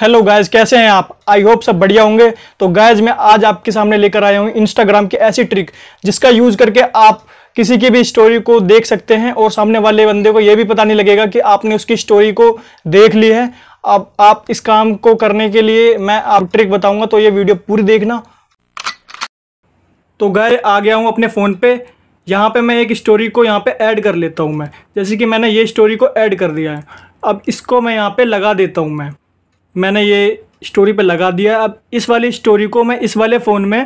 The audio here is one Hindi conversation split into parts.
हेलो गाइज कैसे हैं आप आई होप सब बढ़िया होंगे तो गाइज मैं आज आपके सामने लेकर आया हूँ इंस्टाग्राम की ऐसी ट्रिक जिसका यूज करके आप किसी की भी स्टोरी को देख सकते हैं और सामने वाले बंदे को यह भी पता नहीं लगेगा कि आपने उसकी स्टोरी को देख ली है अब आप इस काम को करने के लिए मैं आप ट्रिक बताऊंगा तो ये वीडियो पूरी देखना तो गाय आ गया हूँ अपने फ़ोन पे यहाँ पे मैं एक स्टोरी को यहाँ पे ऐड कर लेता हूँ मैं जैसे कि मैंने ये स्टोरी को ऐड कर दिया है अब इसको मैं यहाँ पे लगा देता हूँ मैं मैंने ये स्टोरी पे लगा दिया अब इस वाली स्टोरी को मैं इस वाले फ़ोन में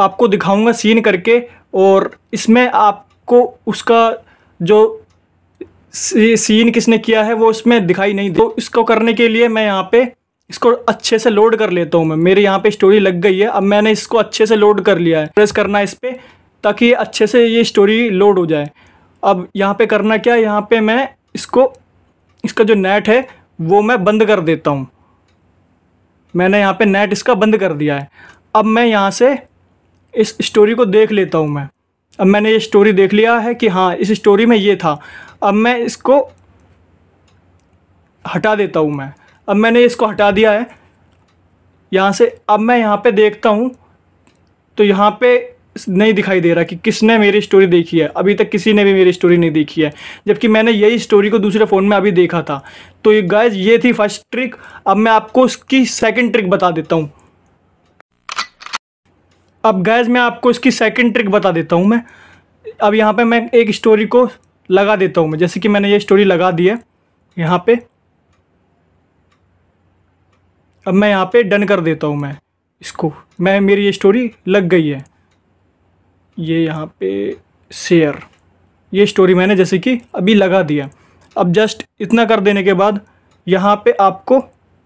आपको दिखाऊंगा सीन करके और इसमें आपको उसका जो सीन किसने किया है वो इसमें दिखाई नहीं तो इसको करने के लिए मैं यहाँ पे इसको अच्छे से लोड कर लेता हूँ मैं मेरे यहाँ पे स्टोरी लग गई है अब मैंने इसको अच्छे से लोड कर लिया है प्रेस करना है इस पर ताकि अच्छे से ये स्टोरी लोड हो जाए अब यहाँ पे करना क्या है यहाँ पे मैं इसको इसका जो नेट है वो मैं बंद कर देता हूँ मैंने यहाँ पे नेट इसका बंद कर दिया है अब मैं यहाँ से इस स्टोरी को देख लेता हूँ मैं अब मैंने ये स्टोरी देख लिया है कि हाँ इस स्टोरी में ये था अब मैं इसको हटा देता हूँ मैं अब मैंने इसको हटा दिया है यहाँ से अब मैं यहाँ पे देखता हूँ तो यहाँ पे नहीं दिखाई दे रहा कि किसने मेरी स्टोरी देखी है अभी तक किसी ने भी मेरी स्टोरी नहीं देखी है जबकि मैंने यही स्टोरी को दूसरे फ़ोन में अभी देखा था तो ये गाइज ये थी फर्स्ट ट्रिक अब मैं आपको उसकी सेकंड ट्रिक बता देता हूँ अब गैज मैं आपको इसकी सेकंड ट्रिक बता देता हूँ मैं अब यहाँ पे मैं एक स्टोरी को लगा देता हूँ मैं जैसे कि मैंने ये स्टोरी लगा दी है यहाँ पे अब मैं यहाँ पे डन कर देता हूँ मैं इसको मैं मेरी ये स्टोरी लग गई है ये यहाँ पे शेयर ये स्टोरी मैंने जैसे कि अभी लगा दिया अब जस्ट इतना कर देने के बाद यहाँ पे आपको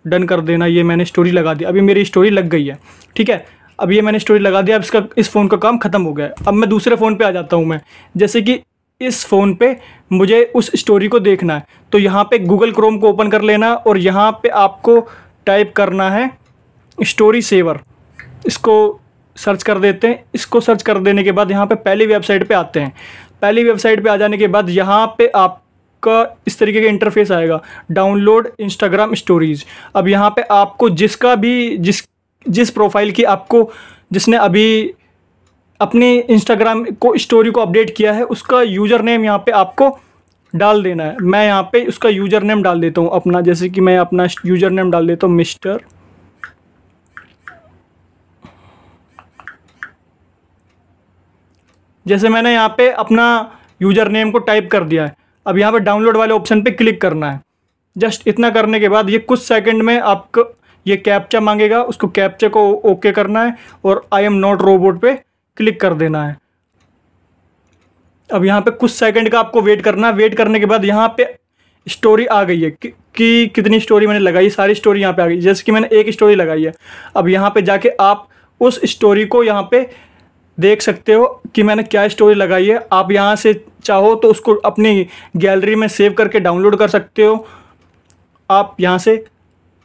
डन कर देना ये मैंने स्टोरी लगा दी अभी मेरी स्टोरी लग गई है ठीक है अब ये मैंने स्टोरी लगा दिया अब इसका इस फ़ोन का काम ख़त्म हो गया अब मैं दूसरे फ़ोन पे आ जाता हूँ मैं जैसे कि इस फ़ोन पे मुझे उस स्टोरी को देखना है तो यहाँ पे गूगल क्रोम को ओपन कर लेना और यहाँ पे आपको टाइप करना है स्टोरी सेवर इसको सर्च कर देते हैं इसको सर्च कर देने के बाद यहाँ पे पहली वेबसाइट पे आते हैं पहली वेबसाइट पे आ जाने के बाद यहाँ पे आपका इस तरीके का इंटरफेस आएगा डाउनलोड इंस्टाग्राम स्टोरीज अब यहाँ पे आपको जिसका भी जिस जिस प्रोफाइल की आपको जिसने अभी अपने इंस्टाग्राम को स्टोरी को अपडेट किया है उसका यूज़र नेम यहाँ पर आपको डाल देना है मैं यहाँ पे उसका यूज़र नेम डाल देता हूँ अपना जैसे कि मैं अपना यूज़र नेम डाल देता हूँ मिस्टर जैसे मैंने यहाँ पे अपना यूज़र नेम को टाइप कर दिया है अब यहाँ पे डाउनलोड वाले ऑप्शन पे क्लिक करना है जस्ट इतना करने के बाद ये कुछ सेकंड में आपको ये कैप्चा मांगेगा उसको कैप्चा को ओके करना है और आई एम नॉट रोबोट पे क्लिक कर देना है अब यहाँ पे कुछ सेकंड का आपको वेट करना है वेट करने के बाद यहाँ पे स्टोरी आ गई है कि, कि कितनी स्टोरी मैंने लगाई सारी स्टोरी यहाँ पर आ गई जैसे कि मैंने एक स्टोरी लगाई है अब यहाँ पर जाके आप उस स्टोरी को यहाँ पर देख सकते हो कि मैंने क्या स्टोरी लगाई है आप यहाँ से चाहो तो उसको अपनी गैलरी में सेव करके डाउनलोड कर सकते हो आप यहाँ से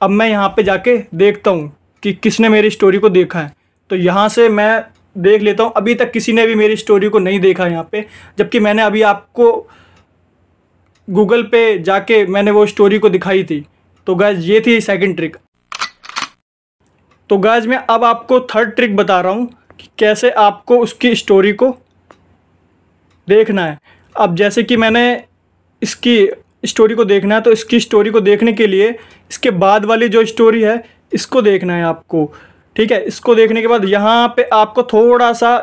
अब मैं यहाँ पे जाके देखता हूँ कि किसने मेरी स्टोरी को देखा है तो यहाँ से मैं देख लेता हूँ अभी तक किसी ने भी मेरी स्टोरी को नहीं देखा यहाँ पे जबकि मैंने अभी आपको गूगल पे जाके मैंने वो स्टोरी को दिखाई थी तो गैज ये थी सेकंड ट्रिक तो गैज मैं अब आपको थर्ड ट्रिक बता रहा हूँ कि कैसे आपको उसकी स्टोरी को देखना है अब जैसे कि मैंने इसकी स्टोरी को देखना है तो इसकी स्टोरी को देखने के लिए इसके बाद वाली जो स्टोरी है इसको देखना है आपको ठीक है इसको देखने के बाद यहाँ पे आपको थोड़ा सा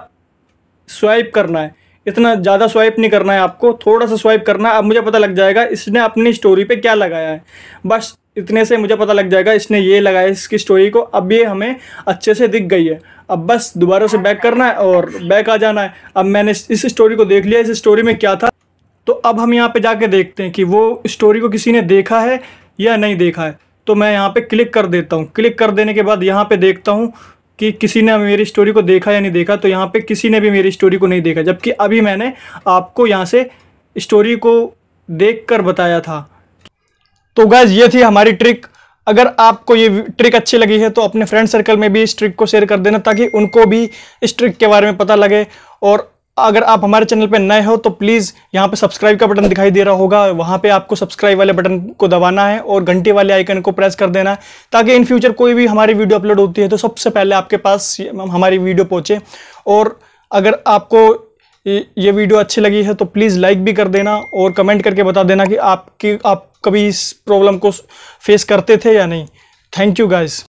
स्वाइप करना है इतना ज़्यादा स्वाइप नहीं करना है आपको थोड़ा सा स्वाइप करना है अब मुझे पता लग जाएगा इसने अपनी स्टोरी पे क्या लगाया है बस इतने से मुझे पता लग जाएगा इसने ये लगाया इसकी स्टोरी को अब ये हमें अच्छे से दिख गई है अब बस दोबारा से बैक करना है और बैक आ जाना है अब मैंने इस स्टोरी को देख लिया इस स्टोरी में क्या था तो अब हम यहाँ पे जाके देखते हैं कि वो स्टोरी को किसी ने देखा है या नहीं देखा है तो मैं यहाँ पे क्लिक कर देता हूँ क्लिक कर देने के बाद यहाँ पे देखता हूँ कि किसी ने मेरी स्टोरी को देखा या नहीं देखा तो यहाँ पे किसी ने भी मेरी स्टोरी को नहीं देखा जबकि अभी मैंने आपको यहाँ से स्टोरी को देख कर बताया था तो गैज ये थी हमारी ट्रिक अगर आपको ये ट्रिक अच्छी लगी है तो अपने फ्रेंड सर्कल में भी इस ट्रिक को शेयर कर देना ताकि उनको भी इस ट्रिक के बारे में पता लगे और अगर आप हमारे चैनल पर नए हो तो प्लीज़ यहाँ पे सब्सक्राइब का बटन दिखाई दे रहा होगा वहाँ पे आपको सब्सक्राइब वाले बटन को दबाना है और घंटे वाले आइकन को प्रेस कर देना है ताकि इन फ्यूचर कोई भी हमारी वीडियो अपलोड होती है तो सबसे पहले आपके पास हमारी वीडियो पहुँचे और अगर आपको ये वीडियो अच्छी लगी है तो प्लीज़ लाइक भी कर देना और कमेंट करके बता देना कि आपकी आप कभी इस प्रॉब्लम को फेस करते थे या नहीं थैंक यू गाइज़